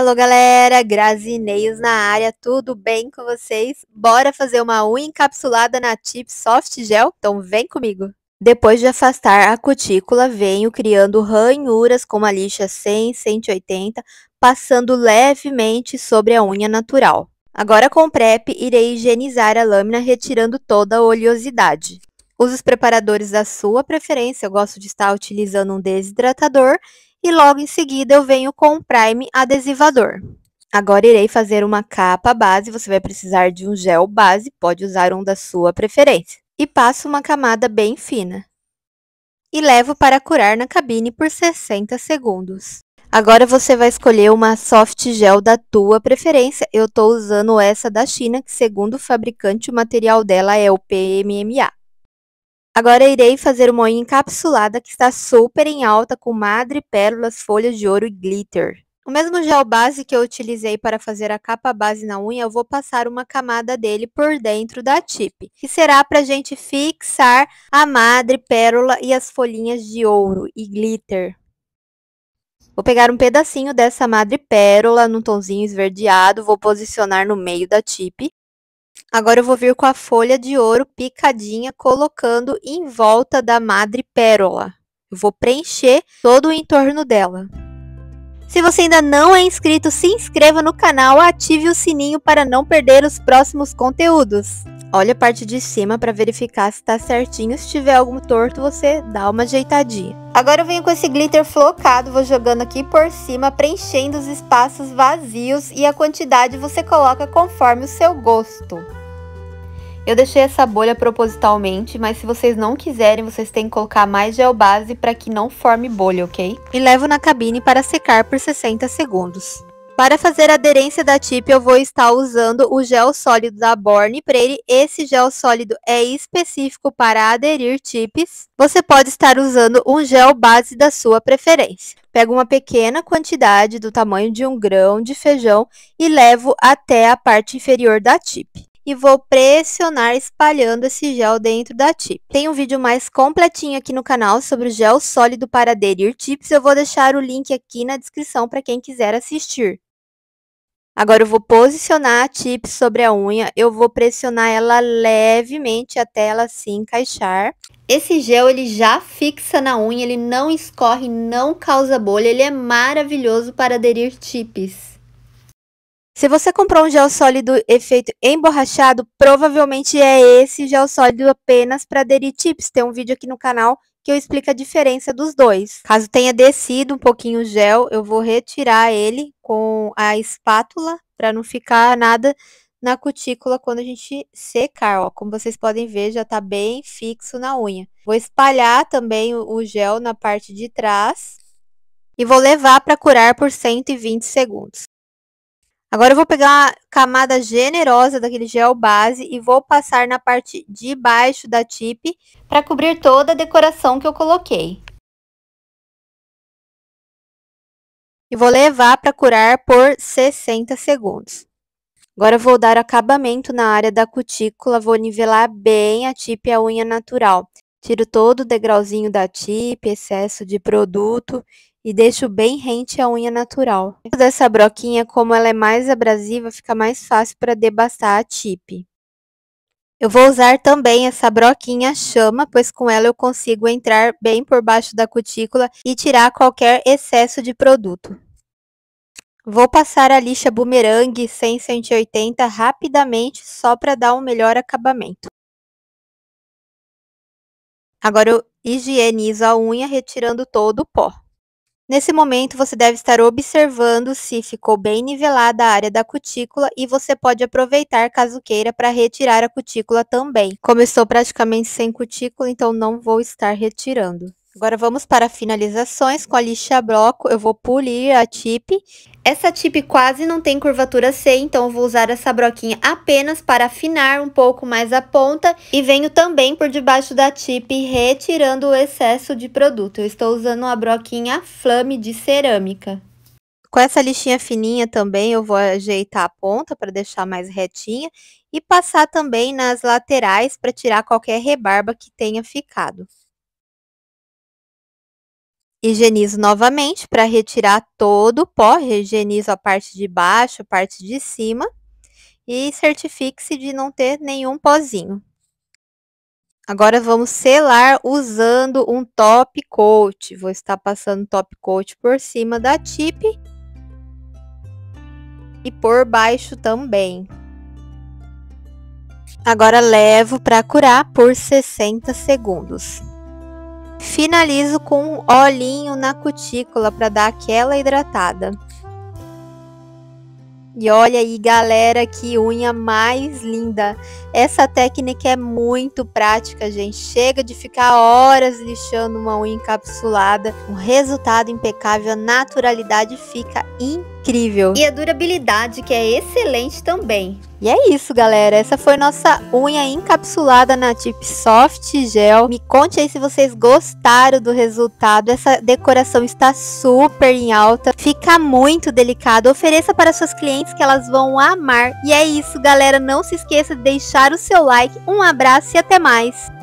Hello, galera! Grazineios na área, tudo bem com vocês? Bora fazer uma unha encapsulada na Tip Soft Gel? Então vem comigo! Depois de afastar a cutícula, venho criando ranhuras com uma lixa 100, 180, passando levemente sobre a unha natural. Agora com o PrEP, irei higienizar a lâmina retirando toda a oleosidade. Use os preparadores da sua preferência, eu gosto de estar utilizando um desidratador e logo em seguida eu venho com o prime adesivador. Agora irei fazer uma capa base, você vai precisar de um gel base, pode usar um da sua preferência. E passo uma camada bem fina. E levo para curar na cabine por 60 segundos. Agora você vai escolher uma soft gel da tua preferência. Eu estou usando essa da China, que segundo o fabricante o material dela é o PMMA. Agora irei fazer uma unha encapsulada que está super em alta com madre, pérolas, folhas de ouro e glitter. O mesmo gel base que eu utilizei para fazer a capa base na unha, eu vou passar uma camada dele por dentro da tip, que será para a gente fixar a madre, pérola e as folhinhas de ouro e glitter. Vou pegar um pedacinho dessa madre pérola num tonzinho esverdeado, vou posicionar no meio da tip Agora eu vou vir com a folha de ouro picadinha, colocando em volta da madrepérola. Eu vou preencher todo o entorno dela. Se você ainda não é inscrito, se inscreva no canal, ative o sininho para não perder os próximos conteúdos. Olha a parte de cima para verificar se está certinho. Se tiver algum torto, você dá uma ajeitadinha. Agora eu venho com esse glitter flocado, vou jogando aqui por cima, preenchendo os espaços vazios e a quantidade você coloca conforme o seu gosto. Eu deixei essa bolha propositalmente, mas se vocês não quiserem, vocês têm que colocar mais gel base para que não forme bolha, ok? E levo na cabine para secar por 60 segundos. Para fazer a aderência da tip, eu vou estar usando o gel sólido da Born Prairie. Esse gel sólido é específico para aderir tips. Você pode estar usando um gel base da sua preferência. Pego uma pequena quantidade do tamanho de um grão de feijão e levo até a parte inferior da tip e vou pressionar espalhando esse gel dentro da tip. Tem um vídeo mais completinho aqui no canal sobre o gel sólido para aderir tips, eu vou deixar o link aqui na descrição para quem quiser assistir. Agora eu vou posicionar a tip sobre a unha, eu vou pressionar ela levemente até ela se encaixar. Esse gel ele já fixa na unha, ele não escorre, não causa bolha, ele é maravilhoso para aderir tips. Se você comprou um gel sólido efeito emborrachado, provavelmente é esse gel sólido apenas para tips. Tem um vídeo aqui no canal que eu explico a diferença dos dois. Caso tenha descido um pouquinho o gel, eu vou retirar ele com a espátula para não ficar nada na cutícula quando a gente secar, ó. Como vocês podem ver, já está bem fixo na unha. Vou espalhar também o gel na parte de trás e vou levar para curar por 120 segundos. Agora eu vou pegar uma camada generosa daquele gel base e vou passar na parte de baixo da tip para cobrir toda a decoração que eu coloquei. E vou levar para curar por 60 segundos. Agora eu vou dar acabamento na área da cutícula, vou nivelar bem a tip e a unha natural. Tiro todo o degrauzinho da tip, excesso de produto e deixo bem rente à unha natural. Dessa broquinha, como ela é mais abrasiva, fica mais fácil para debastar a tip. Eu vou usar também essa broquinha chama, pois com ela eu consigo entrar bem por baixo da cutícula e tirar qualquer excesso de produto. Vou passar a lixa bumerangue 100-180 rapidamente só para dar um melhor acabamento. Agora eu higienizo a unha retirando todo o pó. Nesse momento, você deve estar observando se ficou bem nivelada a área da cutícula e você pode aproveitar, caso queira, para retirar a cutícula também. Como eu estou praticamente sem cutícula, então não vou estar retirando. Agora vamos para finalizações com a lixa bloco. Eu vou polir a tip. Essa tip quase não tem curvatura C, então eu vou usar essa broquinha apenas para afinar um pouco mais a ponta. E venho também por debaixo da tip retirando o excesso de produto. Eu estou usando uma broquinha flame de cerâmica. Com essa lixinha fininha também eu vou ajeitar a ponta para deixar mais retinha. E passar também nas laterais para tirar qualquer rebarba que tenha ficado. Higienizo novamente para retirar todo o pó, higienizo a parte de baixo, a parte de cima e certifique-se de não ter nenhum pozinho. Agora vamos selar usando um top coat. Vou estar passando top coat por cima da tip e por baixo também. Agora levo para curar por 60 segundos. Finalizo com um olhinho na cutícula para dar aquela hidratada. E olha aí, galera, que unha mais linda. Essa técnica é muito prática, gente. Chega de ficar horas lixando uma unha encapsulada. Um resultado impecável, a naturalidade fica impecável incrível. E a durabilidade, que é excelente também. E é isso, galera. Essa foi nossa unha encapsulada na Tip Soft Gel. Me conte aí se vocês gostaram do resultado. Essa decoração está super em alta. Fica muito delicado. Ofereça para suas clientes que elas vão amar. E é isso, galera. Não se esqueça de deixar o seu like. Um abraço e até mais.